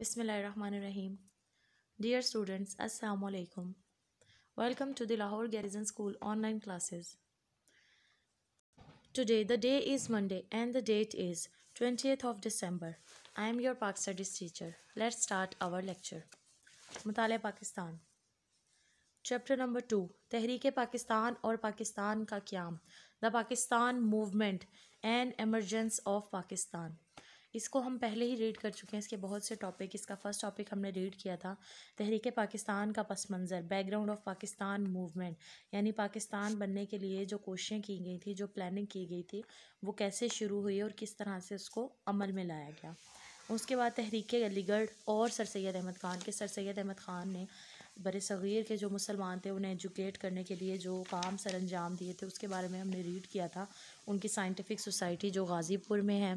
Bismillahirrahmanirrahim. Dear students, Assalamu alaikum. Welcome to the Lahore Garrison School online classes. Today the day is Monday and the date is 20th of December. I am your Pak Studies teacher. Let's start our lecture. Mutale Pakistan. Chapter number 2 Tehreek Pakistan or Pakistan ka Qiyam The Pakistan Movement and Emergence of Pakistan इसको हम पहले ही read कर चुके हैं इसके बहुत से topic इसका फ़र्स्ट टॉपिक हमने रीड किया था तहरीक पाकिस्तान का पस मंज़र बैकग्राउंड ऑफ पाकिस्तान मूवमेंट यानी पाकिस्तान बनने के लिए जो कोशिशें की गई थी जो प्लानिंग की गई थी वो कैसे शुरू हुई और किस तरह से उसको अमल में लाया गया उसके बाद तहरीक अलीगढ़ और सर सैद अहमद ख़ान के सर सैद अहमद ख़ान ने बर सग़ीर के जो मुसलमान थे उन्हें एजुकेट करने के लिए जो काम सर अंजाम दिए थे उसके बारे में हमने रीड किया था उनकी साइंटिफिक सोसाइटी जो गाज़ीपुर में है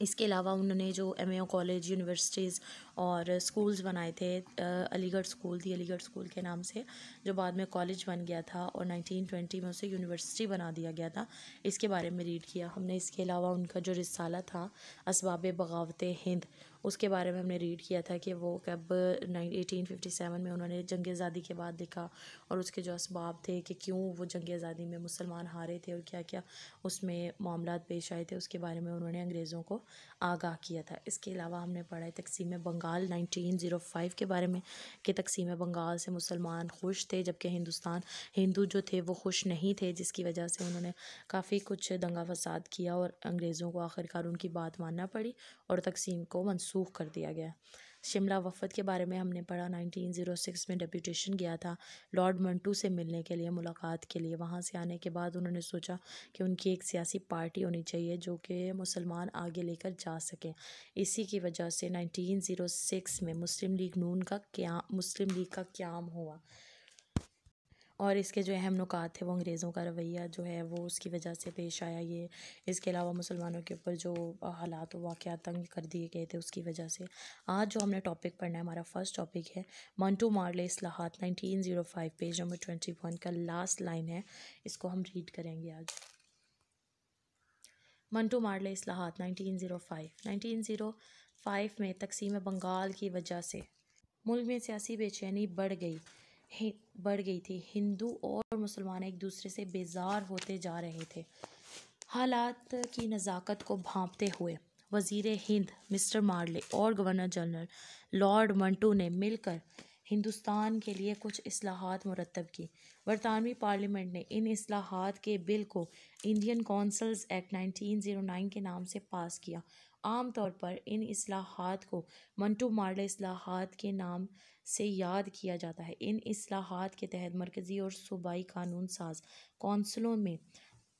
इसके अलावा उन्होंने जो एम कॉलेज यूनिवर्सिटीज़ और स्कूल्स बनाए थे अलीगढ़ स्कूल थी अलीगढ़ स्कूल के नाम से जो बाद में कॉलेज बन गया था और 1920 में उसे यूनिवर्सिटी बना दिया गया था इसके बारे में रीड किया हमने इसके अलावा उनका जो रिसाला था इसबाब बगावत हिंद उसके बारे में हमने रीड किया था कि वो कब एटीन फिफ्टी सेवन में उन्होंने जंग आज़ादी के बाद लिखा और उसके जो इसबाब थे कि क्यों वो जंग आज़ादी में मुसलमान हारे थे और क्या क्या उसमें मामला पेश आए थे उसके बारे में उन्होंने अंग्रेज़ों को आगाह किया था इसके अलावा हमने पढ़ा है तकसीम बंगाल बंगाल 1905 के बारे में कि तकसीम बंगाल से मुसलमान खुश थे जबकि हिंदुस्तान हिंदू जो थे वो खुश नहीं थे जिसकी वजह से उन्होंने काफ़ी कुछ दंगा फसाद किया और अंग्रेज़ों को आखिरकार उनकी बात मानना पड़ी और तकसीम को मनसूख कर दिया गया शिमला वफद के बारे में हमने पढ़ा 1906 में डेप्यूटेशन गया था लॉर्ड मंटू से मिलने के लिए मुलाकात के लिए वहाँ से आने के बाद उन्होंने सोचा कि उनकी एक सियासी पार्टी होनी चाहिए जो कि मुसलमान आगे लेकर जा सकें इसी की वजह से 1906 में मुस्लिम लीग नून का क्या मुस्लिम लीग का क्याम हुआ और इसके जो अहम नुकात थे वो अंग्रेज़ों का रवैया जो है वो उसकी वजह से पेश आया ये इसके अलावा मुसलमानों के ऊपर जो हालात वाक़ तंग कर दिए गए थे उसकी वजह से आज जो हमने टॉपिक पढ़ना है हमारा फ़र्स्ट टॉपिक है मंटू मारले असलाहत nineteen zero five page number twenty one का लास्ट लाइन है इसको हम रीड करेंगे आज मंटू मारले असलाहत nineteen zero five nineteen zero five में तकसीम बंगाल की वजह से मुल्क में सियासी बेचैनी बढ़ गई बढ़ गई थी हिंदू और मुसलमान एक दूसरे से बेजार होते जा रहे थे हालात की नज़ाकत को भांपते हुए वज़ीर हिंद मिस्टर मार्ले और गवर्नर जनरल लॉर्ड मंटू ने मिलकर हिंदुस्तान के लिए कुछ असलाहत मुरतब की बरतानवी पार्लियामेंट ने इन असलाहत के बिल को इंडियन कौंसल्स एक्ट 1909 के नाम से पास किया आम तौर पर इन असलाहत को मंटू मार्ले असलाहत के नाम से याद किया जाता है इन असलाहत के तहत मरकज़ी और सूबाई कानून साज कौंसलों में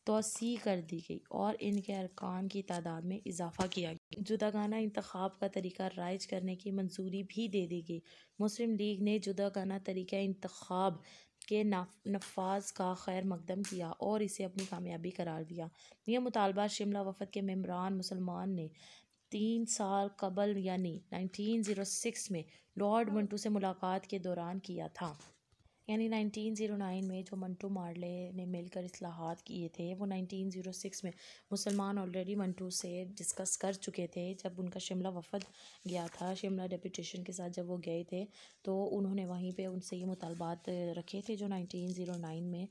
तोसी कर दी गई और इनके अरकान की तादाद में इजाफा किया गया जुदागाना इंतखब का तरीका राइज करने की मंजूरी भी दे दी गई मुस्लिम लीग ने जुदागाना तरीका इंतखब के नफाज का खैर मकदम किया और इसे अपनी कामयाबी करार दिया यह मुतालबा शिमला वफद के मम्बरान मुसलमान ने तीन साल कबल यानी 1906 में लॉर्ड मंटू से मुलाकात के दौरान किया था यानी 1909 में जो मंटू मार्ले ने मिलकर असलाहत किए थे वो 1906 में मुसलमान ऑलरेडी मंटू से डिस्कस कर चुके थे जब उनका शिमला वफद गया था शिमला डेपूटेशन के साथ जब वो गए थे तो उन्होंने वहीं पे उनसे ये मुतालबात रखे थे जो 1909 में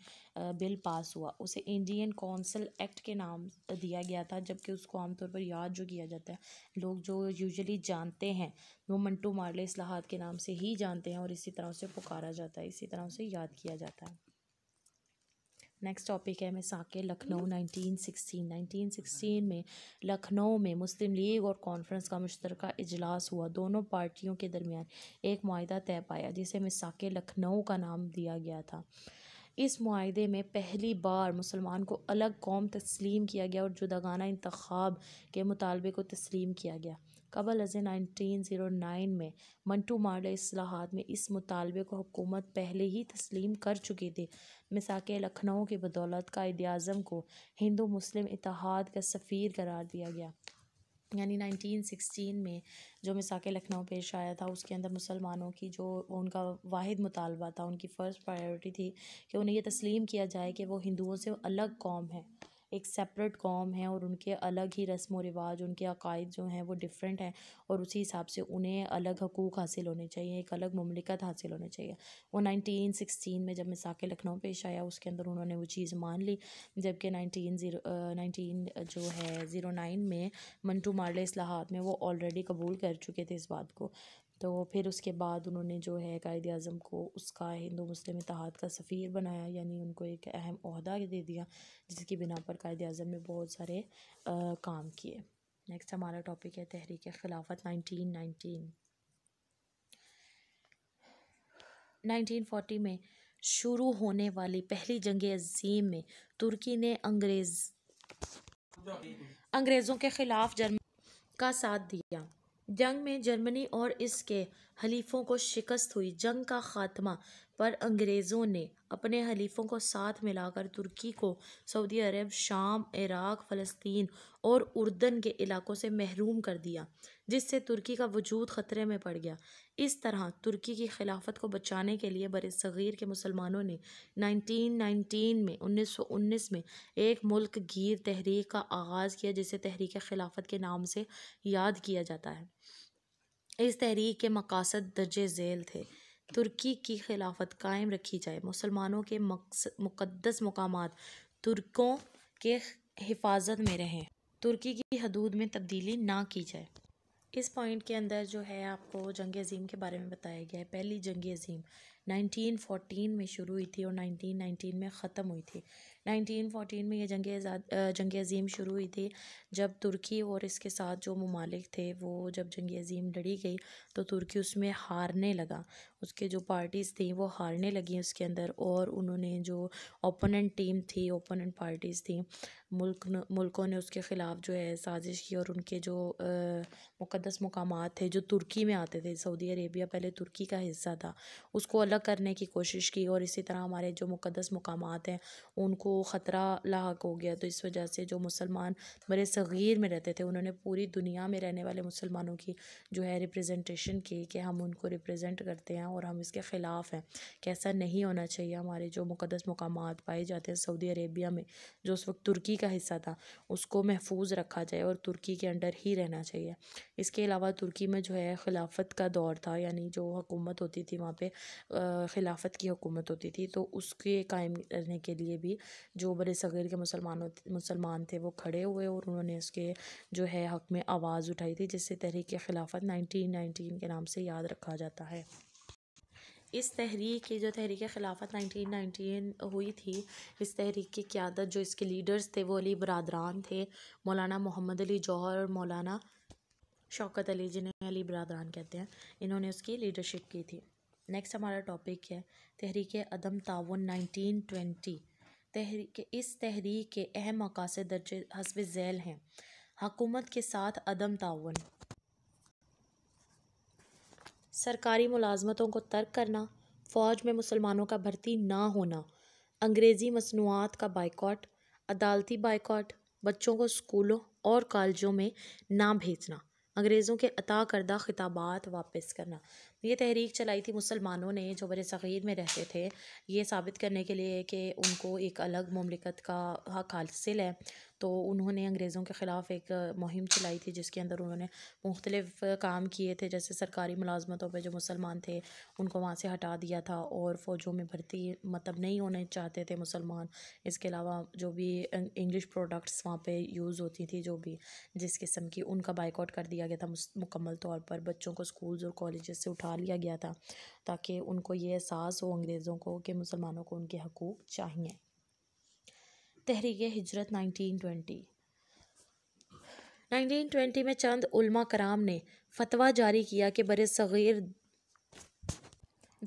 बिल पास हुआ उसे इंडियन कौंसिल एक्ट के नाम दिया गया था जबकि उसको आमतौर पर याद जो किया जाता है लोग जो यूजुअली जानते हैं वो मंटू मार्ले असलाहत के नाम से ही जानते हैं और इसी तरह उसे पुकारा जाता है इसी तरह उसे याद किया जाता है नेक्स्ट टॉपिक है साके लखनऊ 1916 हम्म। 1916 में लखनऊ में मुस्लिम लीग और कॉन्फ्रेंस का मुश्तर इजलास हुआ दोनों पार्टियों के दरमियान एक माहा तय पाया जिसे मिसाक लखनऊ का नाम दिया गया था इस माहे में पहली बार मुसलमान को अलग कौम तस्लीम किया गया और जुदागाना इंतखब के मुतालबे को तस्लीम किया गया कबल अज नाइनटीन ज़ीरो नाइन में मंटू मार्ड असलाहत में इस मुतालबे को हुकूमत पहले ही तस्लीम कर चुकी थी मिसाक लखनऊ के बदौलत कायद अजम को हिंदू मुस्लिम इतिहाद का सफ़ीर करार दिया गया यानी 1916 में जो मिसाक लखनऊ पेश आया था उसके अंदर मुसलमानों की जो उनका वाद मुतालबा था उनकी फ़र्स्ट प्रायोरिटी थी कि उन्हें यह तस्लीम किया जाए कि वो हिंदुओं से अलग कौम है एक सेपरेट कॉम है और उनके अलग ही रस्म व रिवाज उनके अकायद जो हैं वो डिफरेंट हैं और उसी हिसाब से उन्हें अलग हकूक़ हासिल होने चाहिए एक अलग ममलिकत हासिल होने चाहिए वो नाइनटीन सिक्सटीन में जब मिसाक लखनऊ पेश आया उसके अंदर उन्होंने वो चीज़ मान ली जबकि नाइनटीन ज़ीरो नाइनटीन जो है ज़ीरो नाइन में मंटू मार्ले असलाहत में वो ऑलरेडी कबूल कर चुके थे इस बात को तो फिर उसके बाद उन्होंने जो है कायद अज़म को उसका हिंदू मुस्लिम इतिहाद का सफ़ीर बनाया यानी उनको एक अहम अहदा दे दिया जिसकी बिना पर कायद अज़म ने बहुत सारे आ, काम किए नेक्स्ट हमारा टॉपिक है तहरीक खिलाफत नाइनटीन नाइनटीन नाइनटीन फोटी में शुरू होने वाली पहली जंग अजीम में तुर्की ने अंग्रेज़ अंग्रेज़ों के ख़िलाफ़ जर्मन का साथ दिया जंग में जर्मनी और इसके हलीफों को शिकस्त हुई जंग का खात्मा पर अंग्रेज़ों ने अपने हलीफ़ों को साथ मिलाकर तुर्की को सऊदी अरब शाम इराक़ फ़लस्तीन और उर्दन के इलाक़ों से महरूम कर दिया जिससे तुर्की का वजूद ख़तरे में पड़ गया इस तरह तुर्की की खिलाफत को बचाने के लिए बर सग़ीर के मुसलमानों ने 1919 में 1919 में एक मुल्क गिर तहरीक का आगाज़ किया जिसे तहरीक खिलाफत के नाम से याद किया जाता है इस तहरीक के मकासद दर्ज झेल थे तुर्की की खिलाफत कायम रखी जाए मुसलमानों के मुकदस मकाम तुर्कों के हिफाजत में रहें तुर्की की हदूद में तब्दीली ना की जाए इस पॉइंट के अंदर जो है आपको जंग अजीम के बारे में बताया गया है पहली जंग अजीम 1914 में शुरू हुई थी और 1919 में ख़त्म हुई थी 1914 में ये जंग जंग अजीम शुरू हुई थी जब तुर्की और इसके साथ जो ममालिक थे वो जब जंग अजीम लड़ी गई तो तुर्की उसमें हारने लगा उसके जो पार्टीज़ थी वो हारने लगी उसके अंदर और उन्होंने जो ओपोनेंट टीम थी ओपोनेंट पार्टीज़ थी मुल्क मुल्कों ने उसके ख़िलाफ़ जो है साजिश की और उनके जो मुक़दस मकाम थे जो तुर्की में आते थे सऊदी अरेबिया पहले तुर्की का हिस्सा था उसको अलग करने की कोशिश की और इसी तरह हमारे जो मुकदस मकाम हैं उनको ख़तरा लाक हो गया तो इस वजह से जो मुसलमान बड़े सग़ीर में रहते थे उन्होंने पूरी दुनिया में रहने वाले मुसलमानों की जो है रिप्रजेंटेशन की कि हम उनको रिप्रजेंट करते हैं और हम इसके ख़िलाफ़ हैं कि ऐसा नहीं होना चाहिए हमारे जो मुकदस मकाम पाए जाते हैं सऊदी अरेबिया में जो उस वक्त तुर्की का हिस्सा था उसको महफूज रखा जाए और तुर्की के अंडर ही रहना चाहिए इसके अलावा तुर्की में जो है खिलाफत का दौर था यानी जो हुकूमत होती थी वहाँ पे खिलाफत की हुकूमत होती थी तो उसके कायम करने के लिए भी जो बड़े सगैर के मुसलमानों मुसलमान थे वो खड़े हुए और उन्होंने उसके जो है हक़ में आवाज़ उठाई थी जिससे तहरीक खिलाफत नाइनटीन नाइनटीन के नाम से याद रखा जाता है इस तहरीक की जो तहरीक खिलाफत नाइनटीन नाइनटीन हुई थी इस तहरीक की क्यादत जो इसके लीडर्स थे वो अली बरदरान थे मौलाना मोहम्मद अली जौहर और मौलाना शौकत अली जिन्हें अली बरदरान कहते हैं इन्होंने उसकी लीडरशिप की थी नेक्स्ट हमारा टॉपिक है तहरीक अदम तावन नाइनटीन ट्वेंटी तहरीक इस तहरीक के अहम मकासद दर्ज हसब झैल हैं हकूमत के साथ अदम तावन सरकारी मुलाजमतों को तर्क करना फ़ौज में मुसलमानों का भर्ती ना होना अंग्रेज़ी मसनूआत का बाइकॉट अदालती बाइकॉट बच्चों को स्कूलों और कॉलेजों में ना भेजना अंग्रेज़ों के अता करदा खिताबात वापस करना ये तहरीक चलाई थी मुसलमानों ने जो बड़े सग़ीर में रहते थे ये साबित करने के लिए कि उनको एक अलग ममलिकत का हक हासिल है तो उन्होंने अंग्रेज़ों के ख़िलाफ़ एक मुहिम चलाई थी जिसके अंदर उन्होंने मुख्तलिफ काम किए थे जैसे सरकारी मुलाजमतों पर जो मुसलमान थे उनको वहाँ से हटा दिया था और फ़ौजों में भर्ती मतलब नहीं होने चाहते थे मुसलमान इसके अलावा जो भी इंग्लिश अं-, प्रोडक्ट्स वहाँ पर यूज़ होती थी जो भी जिस किस्म की उनका बाइकआउट कर दिया गया था मुकम्मल तौर पर बच्चों को स्कूल और कॉलेज से उठा बसा लिया गया था ताकि उनको ये एहसास हो अंग्रेज़ों को कि मुसलमानों को उनके हकूक़ चाहिए तहरीक हिजरत 1920 1920 में चंद उल्मा कराम ने फतवा जारी किया कि बर सग़ीर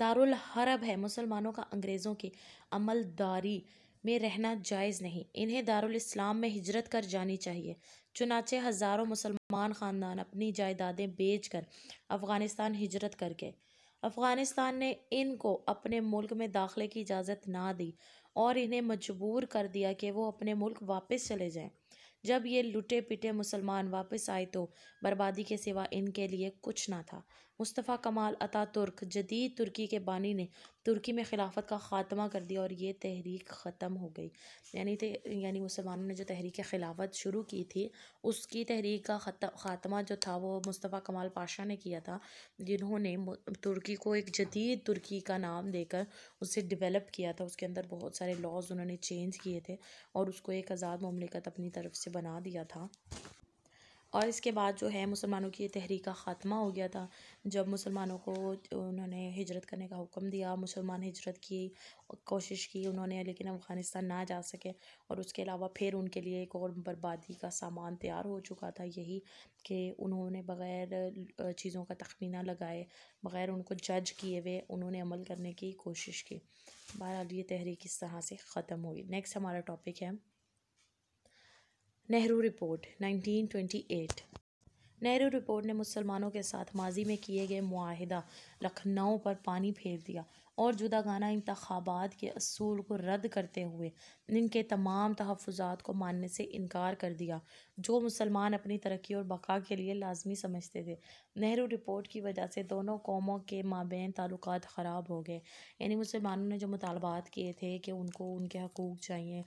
दारुल हरब है मुसलमानों का अंग्रेज़ों की अमलदारी में रहना जायज़ नहीं इन्हें दारुल इस्लाम में हिजरत कर जानी चाहिए चुनाचे हज़ारों मुसलमान ख़ानदान अपनी जायदादें बेच कर अफ़गानिस्तान हिजरत कर गए अफ़गानिस्तान ने इनको अपने मुल्क में दाखिले की इजाज़त ना दी और इन्हें मजबूर कर दिया कि वो अपने मुल्क वापस चले जाएँ जब ये लुटे पिटे मुसलमान वापस आए तो बर्बादी के सिवा इनके लिए कुछ ना था मुस्तफ़ा कमाल अता तुर्क जदीद तुर्की के बानी ने तुर्की में खिलाफत का ख़ात्मा कर दिया और ये तहरीक ख़त्म हो गई यानी यानी मुसलमानों ने जो तहरीक खिलाफत शुरू की थी उसकी तहरीक का ख़ात्मा जो था वो मुस्तफ़ा कमाल पाशा ने किया था जिन्होंने तुर्की को एक जदीद तुर्की का नाम देकर उसे डिवेलप किया था उसके अंदर बहुत सारे लॉज उन्होंने चेंज किए थे और उसको एक आज़ाद ममलिकत अपनी तरफ से बना दिया था और इसके बाद जो है मुसलमानों की ये तहरीक का ख़ात्मा हो गया था जब मुसलमानों को उन्होंने हिजरत करने का हुक्म दिया मुसलमान हिजरत की कोशिश की उन्होंने लेकिन अफ़गानिस्तान ना जा सके और उसके अलावा फिर उनके लिए एक और बर्बादी का सामान तैयार हो चुका था यही कि उन्होंने बग़ैर चीज़ों का तखमीना लगाए बग़ैर उनको जज किए हुए उन्होंने अमल करने की कोशिश की बहरहाल ये तहरीक इस तरह से ख़त्म हुई नेक्स्ट हमारा टॉपिक है नेहरू रिपोर्ट 1928 नेहरू रिपोर्ट ने मुसलमानों के साथ माजी में किए गए माहिदा लखनऊ पर पानी फेर दिया और जुदा गाना इंतबात के असूल को रद्द करते हुए इनके तमाम तहफ़ात को मानने से इनकार कर दिया जो मुसलमान अपनी तरक्की और बका के लिए लाजमी समझते थे नेहरू रिपोर्ट की वजह से दोनों कौमों के माबेन ताल्लुक ख़राब हो गए यानी मुसलमानों ने जो मुतालबात किए थे कि उनको उनके हकूक़ चाहिए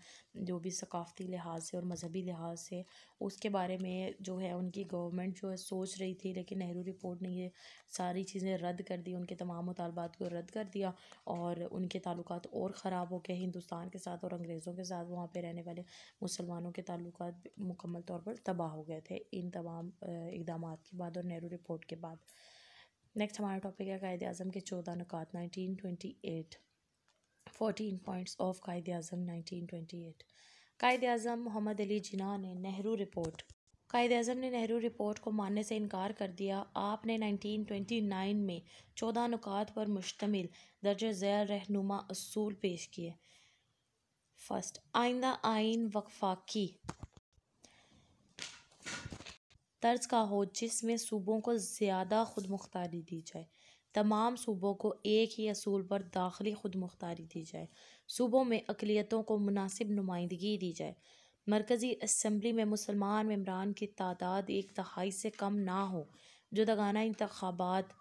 जो भी सकाफ़ती लिहाज से और मजहबी लिहाज से उसके बारे में जो है उनकी गवर्नमेंट जो है सोच रही थी लेकिन नेहरू रिपोर्ट ने ये सारी चीज़ें रद्द कर दी उनके तमाम मुतालबात को रद्द कर दिया और उनके ताल्लुक और ख़राब हो गए हिंदुस्तान के साथ और अंग्रेज़ों के साथ वहाँ पर रहने वाले मुसलमानों के ताल्लुक मुकम्मल तौर पर तबाह हो गए थे इन तमाम इकदाम के बाद और नेहरू रिपोर्ट के बाद नेक्स्ट हमारा टॉपिक है कायद अजम के चौदह नकात nineteen twenty eight fourteen points of Quaid Azam nineteen twenty eight कायद अजम मोहम्मद अली जिना ने नेहरू रिपोर्ट कायद अजम ने नेहरू रिपोर्ट को मानने से इनकार कर दिया आपने 1929 में चौदह नुकात पर मुश्तमिल दर्ज झैल रहनुमा असूल पेश किए फर्स्ट आइंदा आइन वकफाकी तर्ज का हो जिसमें सूबों को ज़्यादा खुद मुख्तारी दी जाए तमाम सूबों को एक ही असूल पर दाखिली खुद मुख्तारी दी जाए सूबों में अकलीतों को मुनासिब नुमाइंदगी दी जाए मरकज़ी असम्बली में मुसलमान मम्बरान की तादाद एक तहाई से कम ना हो दगाना इंतबात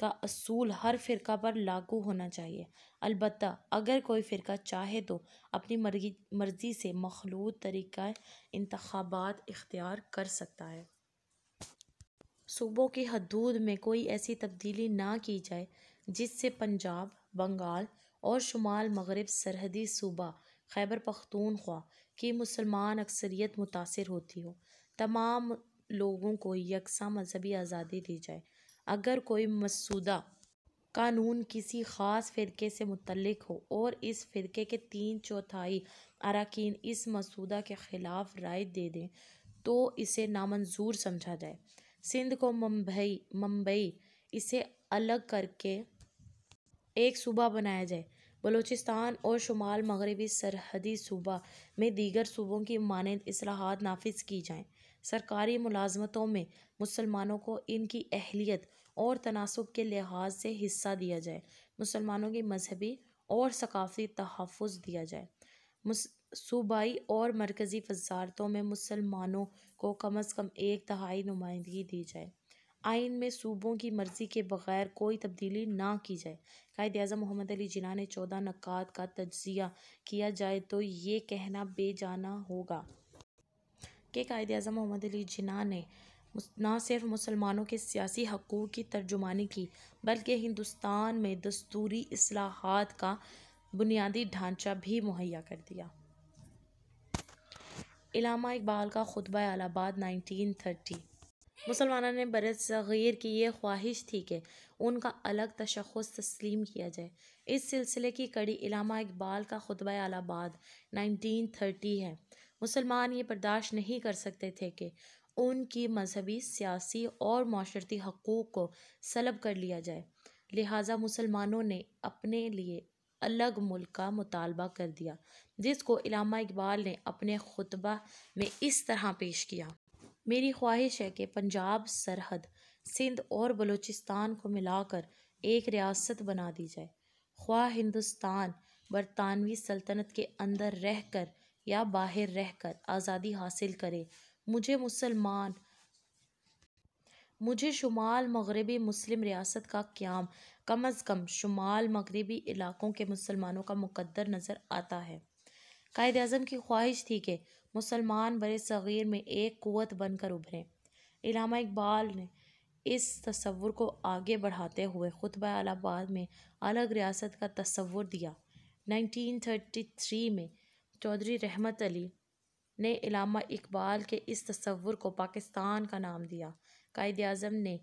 का असूल हर फिर पर लागू होना चाहिए अलबत् अगर कोई फ़िरका चाहे तो अपनी मर्जी मर्ज़ी से मखलूत तरीक़ा इंतबात इख्तियार कर सकता है सूबों की हदूद में कोई ऐसी तब्दीली ना की जाए जिससे पंजाब बंगाल और शुमाल मगरब सरहदी सूबा खैबर पख्तूनख्वा कि मुसलमान अक्सरियत मुतासर होती हो तमाम लोगों को यकसा मजहबी आज़ादी दी जाए अगर कोई मसूदा कानून किसी ख़ास फ़िरके से मुतलक हो और इस फ़िरके के तीन चौथाई अरकान इस मसूदा के ख़िलाफ़ राय दे दें तो इसे नामंजूर समझा जाए सिंध को मुंबई मुंबई इसे अलग करके एक सूबा बनाया जाए बलूचिस्तान और शुमाल मगरबी सरहदी सूबा में दीगर सूबों की मानद असलाहत नाफिज की जाएँ सरकारी मुलाजमतों में मुसलमानों को इनकी अहलीत और तनासब के लिहाज से हिस्सा दिया जाए मुसलमानों की मजहबी और सकाफी तहफ़ दिया जाए सूबाई और मरकज़ी वजारतों में मुसलमानों को कम अज़ कम एक तहाई नुमाइंदगी दी जाए आइन में सूबों की मर्ज़ी के बग़ैर कोई तब्दीली ना की जाए कायद अजम मोहम्मद अली जिना ने चौदह नक़ात का तजिया किया जाए तो ये कहना बेजाना होगा कि कायद अजम मोहम्मद अली जिना ने ना सिर्फ मुसलमानों के सियासी हकूक़ की तर्जुमानी की बल्कि हिंदुस्तान में दस्तूरी असलाहत का बुनियादी ढांचा भी मुहैया कर दिया इलामा इकबाल का खुतबा अलाबाद नाइनटीन थर्टी मुसलमानों ने बर सग़ीर की ये ख्वाहिश थी कि उनका अलग तशखस तस्लीम किया जाए इस सिलसिले की कड़ी इलामा इकबाल का खुतब आलाबाद नाइनटीन थर्टी है मुसलमान ये बर्दाश्त नहीं कर सकते थे कि उनकी मजहबी सियासी और माशरती हकूक़ को सलब कर लिया जाए लिहाजा मुसलमानों ने अपने लिए अलग मुल्क का मुतालबा कर दिया जिसको इलामा इकबाल ने अपने खुतबा में इस तरह पेश किया मेरी ख्वाहिश है कि पंजाब सरहद सिंध और बलूचिस्तान को मिलाकर एक रियासत बना दी जाए ख्वा हिंदुस्तान बरतानवी सल्तनत के अंदर रह कर या बाहर रह कर आज़ादी हासिल करे मुझे मुसलमान मुझे शुमाल मगरबी मुस्लिम रियासत का क्याम कम अज़ कम शुमाल मगरबी इलाकों के मुसलमानों का मुकद्दर नज़र आता है कायद अजम की ख्वाहिश थी कि मुसलमान बड़े सग़ीर में एक क़वत बनकर उभरे इलामा इकबाल ने इस तस्वुर को आगे बढ़ाते हुए ख़ुतब अलाबाद में अलग रियासत का तस्वुर दिया 1933 में चौधरी रहमत अली ने इलामा इकबाल के इस तस्वुर को पाकिस्तान का नाम दिया कायद अजम ने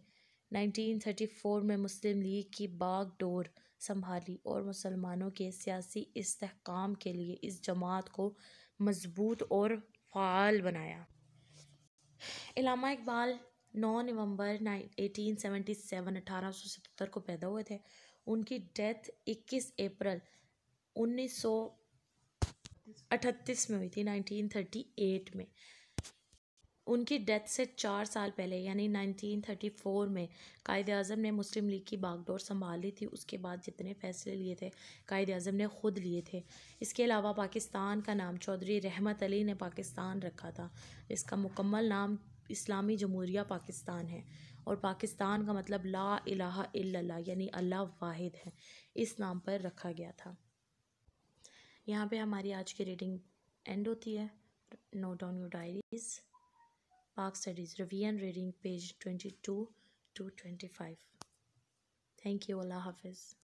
1934 में मुस्लिम लीग की बाग डोर संभाली और मुसलमानों के सियासी इसकाम के लिए इस जमात को मज़बूत और फ़ाल बनाया इलामा इकबाल 9 नवंबर 1877 1877 को पैदा हुए थे उनकी डेथ 21 अप्रैल 1938 में हुई थी 1938 में उनकी डेथ से चार साल पहले यानी 1934 में कायद अजम ने मुस्लिम लीग की बागडोर संभाल ली थी उसके बाद जितने फैसले लिए थे कायद अजम ने ख़ुद लिए थे इसके अलावा पाकिस्तान का नाम चौधरी रहमत अली ने पाकिस्तान रखा था इसका मुकम्मल नाम इस्लामी जमहूरिया पाकिस्तान है और पाकिस्तान का मतलब ला अला यानी अल्लाह वाहिद है इस नाम पर रखा गया था यहाँ पर हमारी आज की रीडिंग एंड होती है note down your diaries Park Studies, review and Reading, page 22 to 25. Thank you. Allah Hafiz.